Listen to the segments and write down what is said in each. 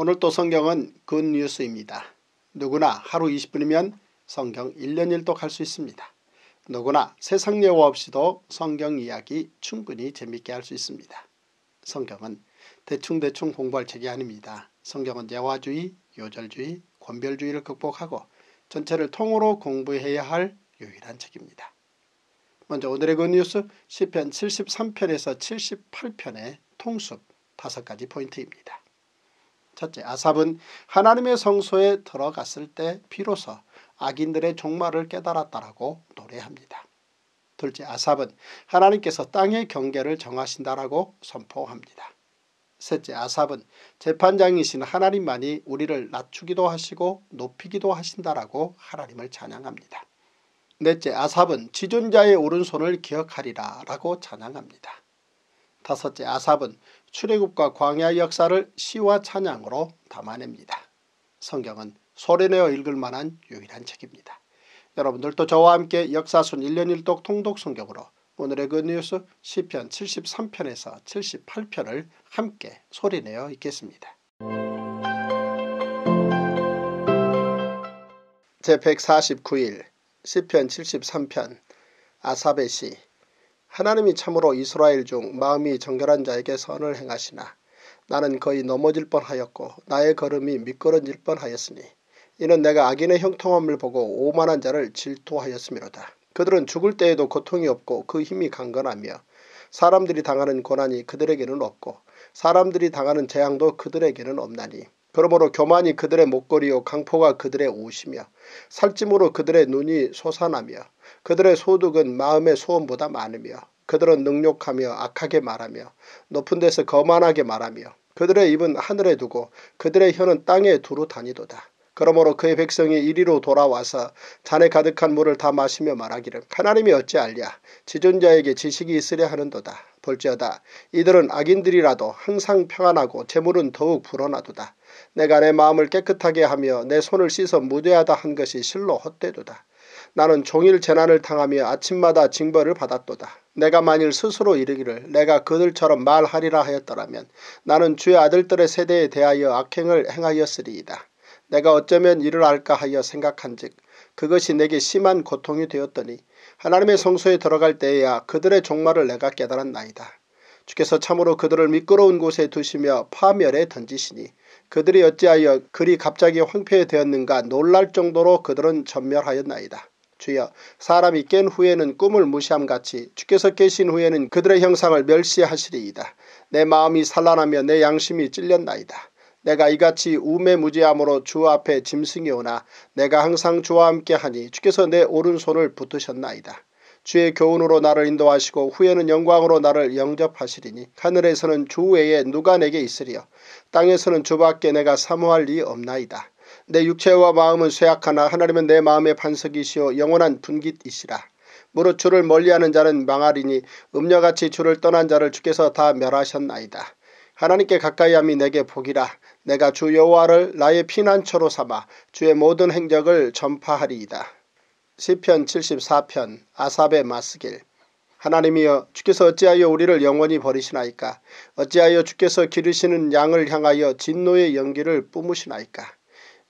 오늘 또 성경은 굿뉴스입니다. 누구나 하루 20분이면 성경 1년 1독 할 수 있습니다. 누구나 세상 예화 없이도 성경 이야기 충분히 재밌게 할 수 있습니다. 성경은 대충대충 공부할 책이 아닙니다. 성경은 예화주의, 요절주의, 권별주의를 극복하고 전체를 통으로 공부해야 할 유일한 책입니다. 먼저 오늘의 굿뉴스 10편 73편에서 78편의 통숲 5가지 포인트입니다. 첫째 아삽은 하나님의 성소에 들어갔을 때 비로소 악인들의 종말을 깨달았다라고 노래합니다. 둘째 아삽은 하나님께서 땅의 경계를 정하신다라고 선포합니다. 셋째 아삽은 재판장이신 하나님만이 우리를 낮추기도 하시고 높이기도 하신다라고 하나님을 찬양합니다. 넷째 아삽은 지존자의 오른손을 기억하리라 라고 찬양합니다. 다섯째 아삽은 출애굽과 광야 역사를 시와 찬양으로 담아냅니다. 성경은 소리내어 읽을 만한 유일한 책입니다. 여러분들도 저와 함께 역사순 1년 1독 통독 성경으로 오늘의 그뉴스 시편 73편에서 78편을 함께 소리내어 읽겠습니다. 제149일 시편 73편 아사베시 하나님이 참으로 이스라엘 중 마음이 정결한 자에게 선을 행하시나 나는 거의 넘어질 뻔하였고 나의 걸음이 미끄러질 뻔하였으니 이는 내가 악인의 형통함을 보고 오만한 자를 질투하였음이로다. 그들은 죽을 때에도 고통이 없고 그 힘이 강건하며 사람들이 당하는 고난이 그들에게는 없고 사람들이 당하는 재앙도 그들에게는 없나니 그러므로 교만이 그들의 목걸이요 강포가 그들의 옷이며 살찜으로 그들의 눈이 솟아나며 그들의 소득은 마음의 소원보다 많으며 그들은 능욕하며 악하게 말하며 높은 데서 거만하게 말하며 그들의 입은 하늘에 두고 그들의 혀는 땅에 두루 다니도다. 그러므로 그의 백성이 이리로 돌아와서 잔에 가득한 물을 다 마시며 말하기를 하나님이 어찌 알랴 지존자에게 지식이 있으랴 하는도다. 볼지어다. 이들은 악인들이라도 항상 평안하고 재물은 더욱 불어나도다. 내가 내 마음을 깨끗하게 하며 내 손을 씻어 무죄하다 한 것이 실로 헛되도다. 나는 종일 재난을 당하며 아침마다 징벌을 받았도다. 내가 만일 스스로 이르기를 내가 그들처럼 말하리라 하였더라면 나는 주의 아들들의 세대에 대하여 악행을 행하였으리이다. 내가 어쩌면 이를 알까 하여 생각한즉 그것이 내게 심한 고통이 되었더니 하나님의 성소에 들어갈 때에야 그들의 종말을 내가 깨달았나이다. 주께서 참으로 그들을 미끄러운 곳에 두시며 파멸에 던지시니 그들이 어찌하여 그리 갑자기 황폐되었는가 놀랄 정도로 그들은 전멸하였나이다. 주여 사람이 깬 후에는 꿈을 무시함같이 주께서 깨신 후에는 그들의 형상을 멸시하시리이다. 내 마음이 산란하며 내 양심이 찔렸나이다. 내가 이같이 우매무지함으로 주 앞에 짐승이 오나 내가 항상 주와 함께하니 주께서 내 오른손을 붙으셨나이다. 주의 교훈으로 나를 인도하시고 후에는 영광으로 나를 영접하시리니 하늘에서는 주 외에 누가 내게 있으리요 땅에서는 주밖에 내가 사모할 리 없나이다. 내 육체와 마음은 쇠약하나 하나님은 내 마음의 반석이시오 영원한 분깃이시라. 무릇 주를 멀리하는 자는 망하리니 음녀같이 주를 떠난 자를 주께서 다 멸하셨나이다. 하나님께 가까이함이 내게 복이라 내가 주 여호와를 나의 피난처로 삼아 주의 모든 행적을 전파하리이다. 시편 74편 아삽의 마스길 하나님이여 주께서 어찌하여 우리를 영원히 버리시나이까 어찌하여 주께서 기르시는 양을 향하여 진노의 연기를 뿜으시나이까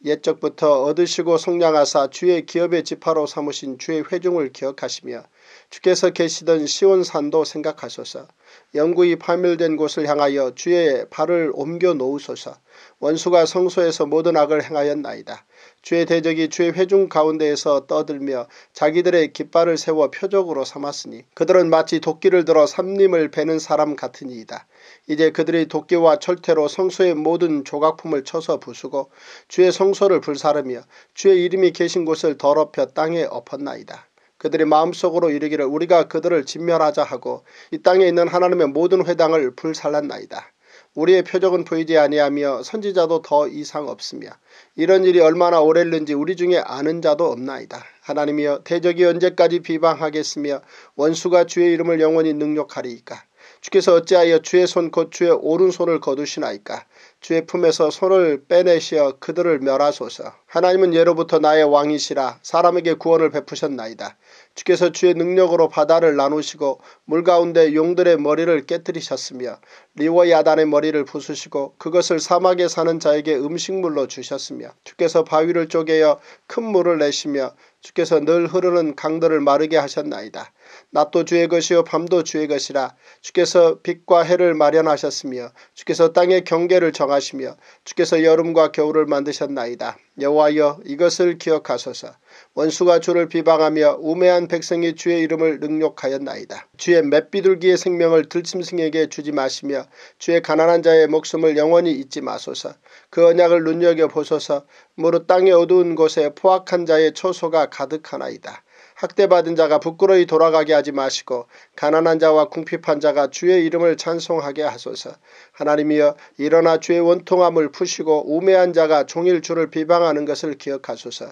옛적부터 얻으시고 성량하사 주의 기업의 지파로 삼으신 주의 회중을 기억하시며 주께서 계시던 시온산도 생각하소서 영구히 파멸된 곳을 향하여 주의 발을 옮겨 놓으소서 원수가 성소에서 모든 악을 행하였나이다. 주의 대적이 주의 회중 가운데에서 떠들며 자기들의 깃발을 세워 표적으로 삼았으니 그들은 마치 도끼를 들어 삼림을 베는 사람 같으니이다. 이제 그들이 도끼와 철퇴로 성소의 모든 조각품을 쳐서 부수고 주의 성소를 불사르며 주의 이름이 계신 곳을 더럽혀 땅에 엎었나이다. 그들이 마음속으로 이르기를 우리가 그들을 진멸하자 하고 이 땅에 있는 하나님의 모든 회당을 불살랐나이다. 우리의 표적은 보이지 아니하며 선지자도 더 이상 없으며 이런 일이 얼마나 오래는지 우리 중에 아는 자도 없나이다. 하나님이여 대적이 언제까지 비방하겠으며 원수가 주의 이름을 영원히 능력하리이까. 주께서 어찌하여 주의 손 곧 주의 오른손을 거두시나이까. 주의 품에서 손을 빼내시어 그들을 멸하소서. 하나님은 예로부터 나의 왕이시라 사람에게 구원을 베푸셨나이다. 주께서 주의 능력으로 바다를 나누시고 물 가운데 용들의 머리를 깨뜨리셨으며 리워야단의 머리를 부수시고 그것을 사막에 사는 자에게 음식물로 주셨으며 주께서 바위를 쪼개어 큰 물을 내시며 주께서 늘 흐르는 강들을 마르게 하셨나이다. 낮도 주의 것이요 밤도 주의 것이라 주께서 빛과 해를 마련하셨으며 주께서 땅의 경계를 정하시며 주께서 여름과 겨울을 만드셨나이다. 여호와여 이것을 기억하소서. 원수가 주를 비방하며 우매한 백성이 주의 이름을 능욕하였나이다. 주의 맷비둘기의 생명을 들짐승에게 주지 마시며 주의 가난한 자의 목숨을 영원히 잊지 마소서. 그 언약을 눈여겨보소서 무릇 땅의 어두운 곳에 포악한 자의 초소가 가득하나이다. 학대받은 자가 부끄러이 돌아가게 하지 마시고 가난한 자와 궁핍한 자가 주의 이름을 찬송하게 하소서. 하나님이여 일어나 주의 원통함을 푸시고 우매한 자가 종일 주를 비방하는 것을 기억하소서.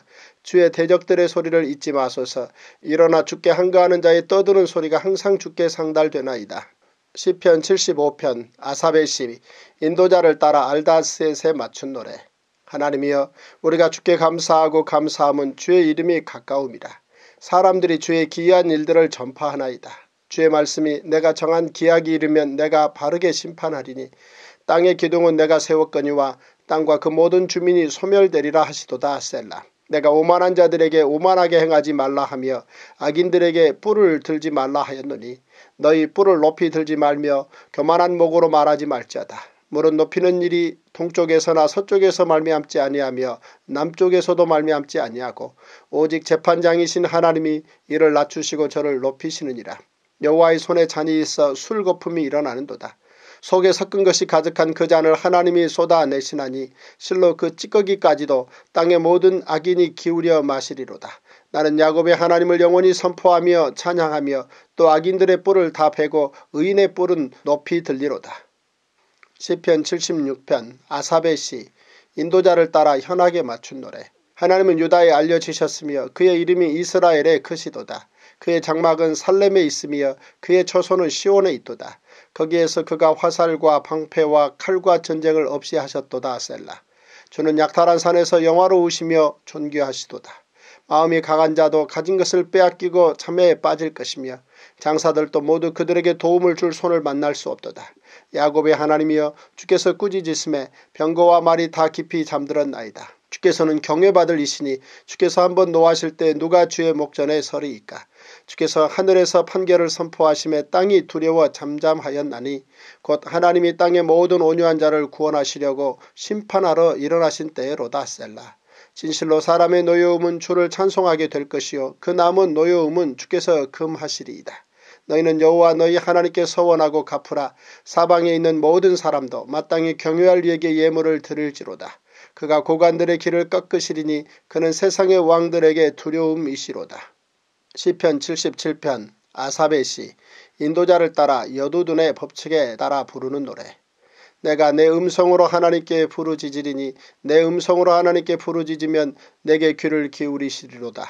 주의 대적들의 소리를 잊지 마소서. 일어나 죽게 한가하는 자의 떠드는 소리가 항상 죽게 상달되나이다. 시편 75편 아삽의 시 인도자를 따라 알다스엣에 맞춘 노래 하나님이여 우리가 주께 감사하고 감사함은 주의 이름이 가까움이라. 사람들이 주의 기이한 일들을 전파하나이다. 주의 말씀이 내가 정한 기약이 이르면 내가 바르게 심판하리니 땅의 기둥은 내가 세웠거니와 땅과 그 모든 주민이 소멸되리라 하시도다 셀라. 내가 오만한 자들에게 오만하게 행하지 말라 하며 악인들에게 뿔을 들지 말라 하였느니 너희 뿔을 높이 들지 말며 교만한 목으로 말하지 말자다 물은 높이는 일이 동쪽에서나 서쪽에서 말미암지 아니하며 남쪽에서도 말미암지 아니하고 오직 재판장이신 하나님이 이를 낮추시고 저를 높이시느니라. 여호와의 손에 잔이 있어 술 거품이 일어나는도다. 속에 섞은 것이 가득한 그 잔을 하나님이 쏟아내시나니 실로 그 찌꺼기까지도 땅의 모든 악인이 기울여 마시리로다. 나는 야곱의 하나님을 영원히 선포하며 찬양하며 또 악인들의 뿔을 다 베고 의인의 뿔은 높이 들리로다. 시편 76편 아사벳이 인도자를 따라 현악에 맞춘 노래 하나님은 유다에 알려지셨으며 그의 이름이 이스라엘의 크시도다. 그의 장막은 살렘에 있으며 그의 초소는 시온에 있도다. 거기에서 그가 화살과 방패와 칼과 전쟁을 없이 하셨도다 셀라. 주는 약탈한 산에서 영화로우시며 존귀하시도다. 마음이 강한 자도 가진 것을 빼앗기고 참회에 빠질 것이며 장사들도 모두 그들에게 도움을 줄 손을 만날 수 없도다. 야곱의 하나님이여 주께서 꾸짖으심에 병거와 말이 다 깊이 잠들었나이다. 주께서는 경외받을 이시니 주께서 한번 노하실 때 누가 주의 목전에 서리이까. 주께서 하늘에서 판결을 선포하심에 땅이 두려워 잠잠하였나니 곧 하나님이 땅의 모든 온유한 자를 구원하시려고 심판하러 일어나신 때로다 셀라. 진실로 사람의 노여움은 주를 찬송하게 될 것이요 그 남은 노여움은 주께서 금하시리이다. 너희는 여호와 너희 하나님께 서원하고 갚으라. 사방에 있는 모든 사람도 마땅히 경유할 이에게 예물을 드릴지로다. 그가 고관들의 길을 꺾으시리니 그는 세상의 왕들에게 두려움이시로다. 시편 77편 아사베 시 인도자를 따라 여두둔의 법칙에 따라 부르는 노래 내가 내 음성으로 하나님께 부르짖으리니 내 음성으로 하나님께 부르짖으면 내게 귀를 기울이시리로다.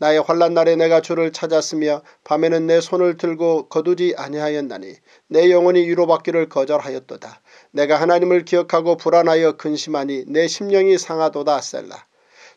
나의 환란 날에 내가 주를 찾았으며 밤에는 내 손을 들고 거두지 아니하였나니 내 영혼이 위로받기를 거절하였도다. 내가 하나님을 기억하고 불안하여 근심하니 내 심령이 상하도다 셀라.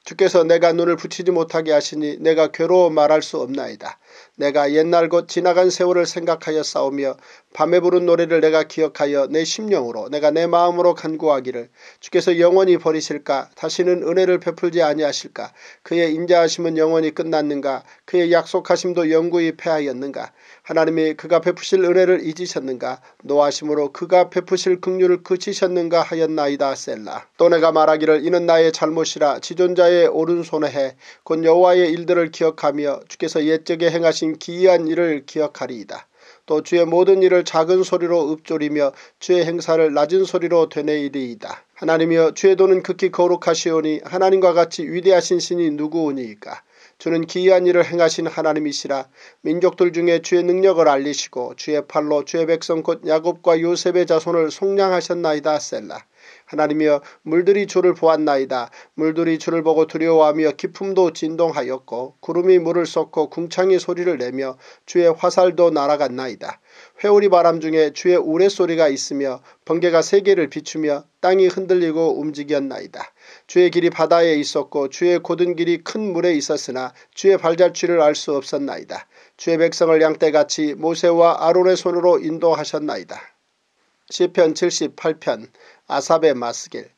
주께서 내가 눈을 붙이지 못하게 하시니 내가 괴로워 말할 수 없나이다. 내가 옛날 곧 지나간 세월을 생각하여 싸우며 밤에 부른 노래를 내가 기억하여 내 심령으로 내가 내 마음으로 간구하기를 주께서 영원히 버리실까 다시는 은혜를 베풀지 아니하실까 그의 임자하심은 영원히 끝났는가 그의 약속하심도 영구히 패하였는가 하나님이 그가 베푸실 은혜를 잊으셨는가 노하심으로 그가 베푸실 긍휼을 그치셨는가 하였나이다 셀라 또 내가 말하기를 이는 나의 잘못이라 지존자의 오른손에 해 곧 여호와의 일들을 기억하며 주께서 옛적에 행하신 기이한 일을 기억하리이다 또 주의 모든 일을 작은 소리로 읊조리며 주의 행사를 낮은 소리로 되뇌이리이다. 하나님이여 주의 도는 극히 거룩하시오니 하나님과 같이 위대하신 신이 누구오니이까. 주는 기이한 일을 행하신 하나님이시라 민족들 중에 주의 능력을 알리시고 주의 팔로 주의 백성 곧 야곱과 요셉의 자손을 속량하셨나이다 셀라. 하나님이여 물들이 주를 보았나이다. 물들이 주를 보고 두려워하며 기품도 진동하였고 구름이 물을 쏟고 궁창이 소리를 내며 주의 화살도 날아갔나이다. 회오리 바람 중에 주의 우레소리가 있으며 번개가 세계를 비추며 땅이 흔들리고 움직였나이다. 주의 길이 바다에 있었고 주의 곧은 길이 큰 물에 있었으나 주의 발자취를 알 수 없었나이다. 주의 백성을 양떼같이 모세와 아론의 손으로 인도하셨나이다. 시편 78편 아삽의 마스길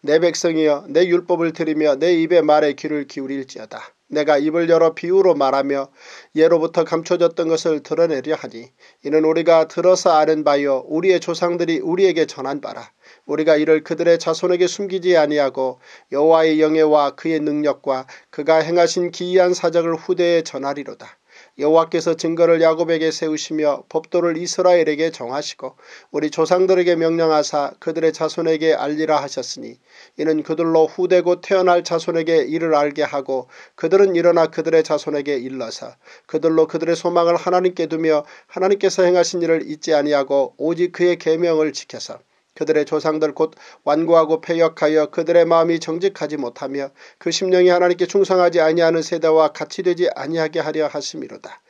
내 백성이여 내 율법을 들으며 내 입의 말에 귀를 기울일지어다. 내가 입을 열어 비유로 말하며 예로부터 감춰졌던 것을 드러내려 하니 이는 우리가 들어서 아는 바요 우리의 조상들이 우리에게 전한 바라. 우리가 이를 그들의 자손에게 숨기지 아니하고 여호와의 영예와 그의 능력과 그가 행하신 기이한 사적을 후대에 전하리로다. 여호와께서 증거를 야곱에게 세우시며 법도를 이스라엘에게 정하시고 우리 조상들에게 명령하사 그들의 자손에게 알리라 하셨으니 이는 그들로 후대고 태어날 자손에게 이를 알게 하고 그들은 일어나 그들의 자손에게 일러서 그들로 그들의 소망을 하나님께 두며 하나님께서 행하신 일을 잊지 아니하고 오직 그의 계명을 지켜서 그들의 조상들 곧 완고하고 폐역하여 그들의 마음이 정직하지 못하며 그 심령이 하나님께 충성하지 아니하는 세대와 같이 되지 아니하게 하려 하심이로다.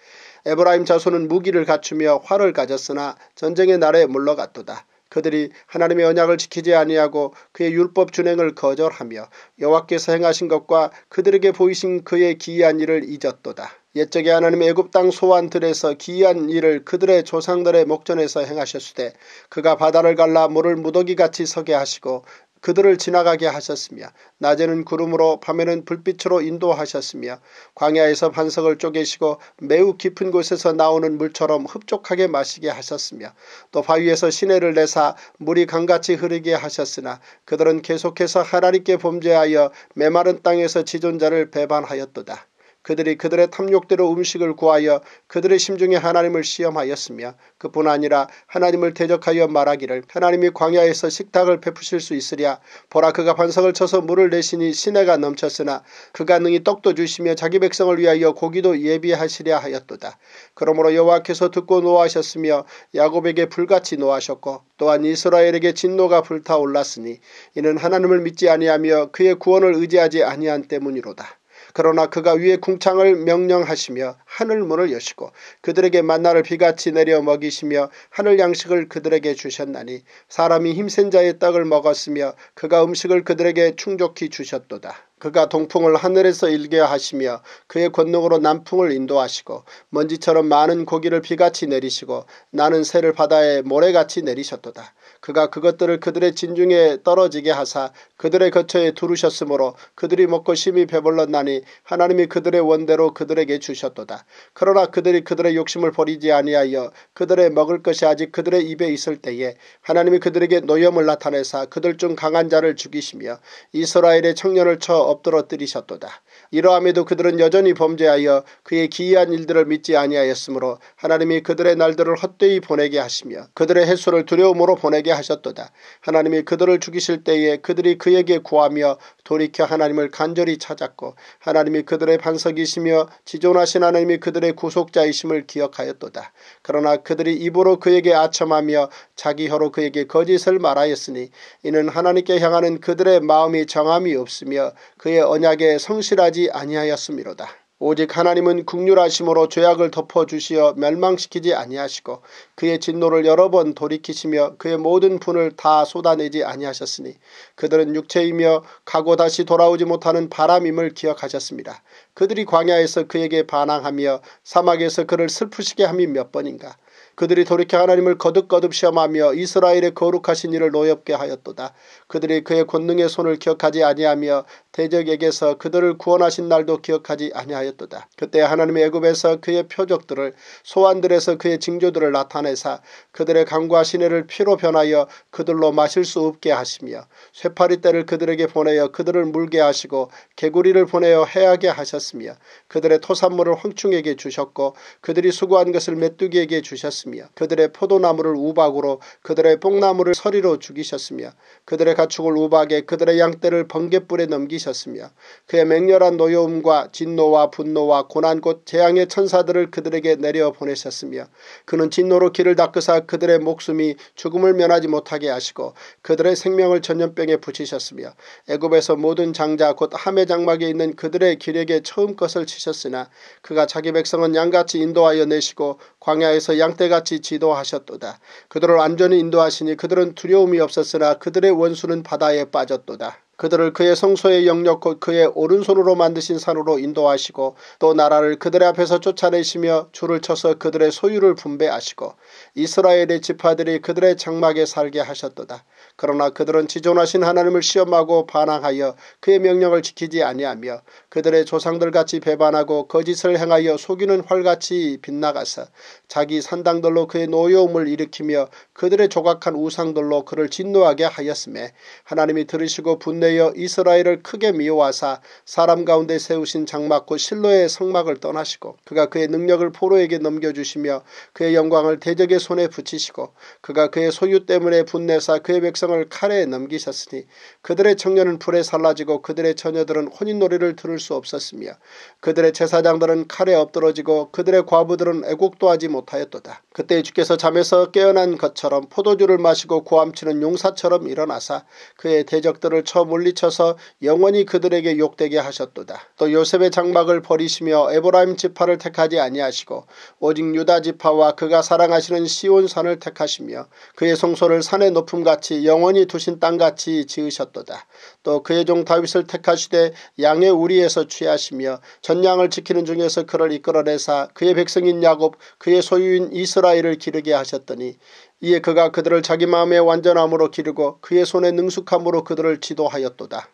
에브라임 자손은 무기를 갖추며 활을 가졌으나 전쟁의 날에 물러갔도다. 그들이 하나님의 언약을 지키지 아니하고 그의 율법 준행을 거절하며 여호와께서 행하신 것과 그들에게 보이신 그의 기이한 일을 잊었도다. 옛적에 하나님 애굽 땅 소환들에서 기이한 일을 그들의 조상들의 목전에서 행하셨으되 그가 바다를 갈라 물을 무더기같이 서게 하시고 그들을 지나가게 하셨으며 낮에는 구름으로 밤에는 불빛으로 인도하셨으며 광야에서 반석을 쪼개시고 매우 깊은 곳에서 나오는 물처럼 흡족하게 마시게 하셨으며 또 바위에서 시내를 내사 물이 강같이 흐르게 하셨으나 그들은 계속해서 하나님께 범죄하여 메마른 땅에서 지존자를 배반하였도다. 그들이 그들의 탐욕대로 음식을 구하여 그들의 심중에 하나님을 시험하였으며 그뿐 아니라 하나님을 대적하여 말하기를 하나님이 광야에서 식탁을 베푸실 수 있으랴 보라 그가 반석을 쳐서 물을 내시니 시내가 넘쳤으나 그가 능히 떡도 주시며 자기 백성을 위하여 고기도 예비하시랴 하였도다. 그러므로 여호와께서 듣고 노하셨으며 야곱에게 불같이 노하셨고 또한 이스라엘에게 진노가 불타올랐으니 이는 하나님을 믿지 아니하며 그의 구원을 의지하지 아니한 때문이로다. 그러나 그가 위에 궁창을 명령하시며 하늘 문을 여시고 그들에게 만나를 비같이 내려 먹이시며 하늘 양식을 그들에게 주셨나니 사람이 힘센 자의 떡을 먹었으며 그가 음식을 그들에게 충족히 주셨도다. 그가 동풍을 하늘에서 일게 하시며 그의 권능으로 남풍을 인도하시고 먼지처럼 많은 고기를 비같이 내리시고 나는 새를 바다에 모래같이 내리셨도다. 그가 그것들을 그들의 진중에 떨어지게 하사 그들의 거처에 두르셨으므로 그들이 먹고 심히 배불렀나니 하나님이 그들의 원대로 그들에게 주셨도다. 그러나 그들이 그들의 욕심을 버리지 아니하여 그들의 먹을 것이 아직 그들의 입에 있을 때에 하나님이 그들에게 노염을 나타내사 그들 중 강한 자를 죽이시며 이스라엘의 청년을 쳐 엎드록뜨리셨도다 이러함에도 그들은 여전히 범죄하여 그의 기이한 일들을 믿지 아니하였으므로 하나님이 그들의 날들을 헛되이 보내게 하시며 그들의 해수를 두려움으로 보내게 하셨도다. 하나님이 그들을 죽이실 때에 그들이 그에게 구하며 돌이켜 하나님을 간절히 찾았고 하나님이 그들의 반석이시며 지존하신 하나님이 그들의 구속자이심을 기억하였도다. 그러나 그들이 입으로 그에게 아첨하며 자기 혀로 그에게 거짓을 말하였으니 이는 하나님께 향하는 그들의 마음이 정함이 없으며 그의 언약에 성실하지 하지 아니하였음이로다. 오직 하나님은 국률하심으로 죄악을 덮어주시어 멸망시키지 아니하시고 그의 진노를 여러 번 돌이키시며 그의 모든 분을 다 쏟아내지 아니하셨으니 그들은 육체이며 가고 다시 돌아오지 못하는 바람임을 기억하셨습니다. 그들이 광야에서 그에게 반항하며 사막에서 그를 슬프시게 함이 몇 번인가. 그들이 돌이켜 하나님을 거듭거듭 시험하며 이스라엘의 거룩하신 이를 노엽게 하였도다. 그들이 그의 권능의 손을 기억하지 아니하며 대적에게서 그들을 구원하신 날도 기억하지 아니하였도다. 그때 하나님의 애굽에서 그의 표적들을 소환들에서 그의 징조들을 나타내사 그들의 강과 시내를 피로 변하여 그들로 마실 수 없게 하시며 쇠파리 때를 그들에게 보내어 그들을 물게 하시고 개구리를 보내어 해하게 하셨습니다 주셨으며 그들의 토산물을 황충에게 주셨고 그들이 수고한 것을 메뚜기에게 주셨으며 그들의 포도나무를 우박으로 그들의 뽕나무를 서리로 죽이셨으며 그들의 가축을 우박에 그들의 양떼를 번갯불에 넘기셨으며 그의 맹렬한 노여움과 진노와 분노와 고난 곧 재앙의 천사들을 그들에게 내려보내셨으며 그는 진노로 길을 닦으사 그들의 목숨이 죽음을 면하지 못하게 하시고 그들의 생명을 전염병에 붙이셨으며 애굽에서 모든 장자 곧 함의 장막에 있는 그들의 기력에 처 처음 것을 치셨으나 그가 자기 백성은 양같이 인도하여 내시고 광야에서 양떼같이 지도하셨도다. 그들을 안전히 인도하시니 그들은 두려움이 없었으나 그들의 원수는 바다에 빠졌도다. 그들을 그의 성소의 영역 곧 그의 오른손으로 만드신 산으로 인도하시고 또 나라를 그들의 앞에서 쫓아내시며 줄을 쳐서 그들의 소유를 분배하시고 이스라엘의 지파들이 그들의 장막에 살게 하셨도다. 그러나 그들은 지존하신 하나님을 시험하고 반항하여 그의 명령을 지키지 아니하며 그들의 조상들같이 배반하고 거짓을 행하여 속이는 활같이 빗나가서 자기 산당들로 그의 노여움을 일으키며 그들의 조각한 우상들로 그를 진노하게 하였음에 하나님이 들으시고 분내 반대여 이스라엘을 크게 미워하사 사람 가운데 세우신 장막고 실로의 성막을 떠나시고 그가 그의 능력을 포로에게 넘겨주시며 그의 영광을 대적의 손에 붙이시고 그가 그의 소유 때문에 분내사 그의 백성을 칼에 넘기셨으니 그들의 청년은 불에 살라지고 그들의 처녀들은 혼인놀이를 들을 수 없었으며 그들의 제사장들은 칼에 엎드러지고 그들의 과부들은 애국도 하지 못하였도다. 그때 주께서 잠에서 깨어난 것처럼 포도주를 마시고 고함치는 용사처럼 일어나사 그의 대적들을 처물 물리쳐서 영원히 그들에게 욕되게 하셨도다. 또 요셉의 장막을 버리시며 에보라임 지파를 택하지 아니하시고 오직 유다 지파와 그가 사랑하시는 시온산을 택하시며 그의 성소를 산의 높음같이 영원히 두신 땅같이 지으셨도다. 또 그의 종 다윗을 택하시되 양의 우리에서 취하시며 전양을 지키는 중에서 그를 이끌어내사 그의 백성인 야곱 그의 소유인 이스라엘을 기르게 하셨더니 이에 그가 그들을 자기 마음의 완전함으로 기르고 그의 손의 능숙함으로 그들을 지도하였도다.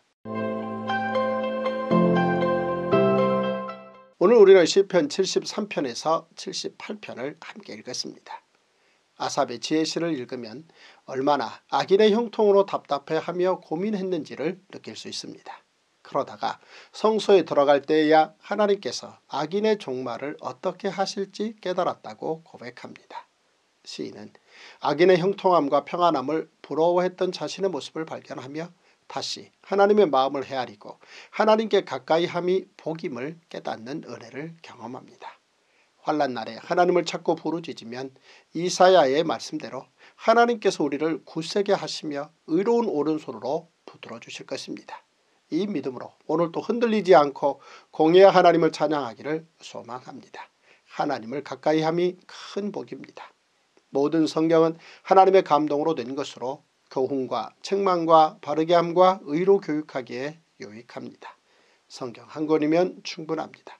오늘 우리는 시편 73편에서 78편을 함께 읽었습니다. 아삽의 지혜시를 읽으면 얼마나 악인의 형통으로 답답해하며 고민했는지를 느낄 수 있습니다. 그러다가 성소에 들어갈 때에야 하나님께서 악인의 종말을 어떻게 하실지 깨달았다고 고백합니다. 시인은 악인의 형통함과 평안함을 부러워했던 자신의 모습을 발견하며 다시 하나님의 마음을 헤아리고 하나님께 가까이함이 복임을 깨닫는 은혜를 경험합니다. 환란 날에 하나님을 찾고 부르짖으면 이사야의 말씀대로 하나님께서 우리를 굳세게 하시며 의로운 오른손으로 붙들어 주실 것입니다. 이 믿음으로 오늘도 흔들리지 않고 공의의 하나님을 찬양하기를 소망합니다. 하나님을 가까이 함이 큰 복입니다. 모든 성경은 하나님의 감동으로 된 것으로 교훈과 그 책망과 바르게함과 의로 교육하기에 유익합니다. 성경 한 권이면 충분합니다.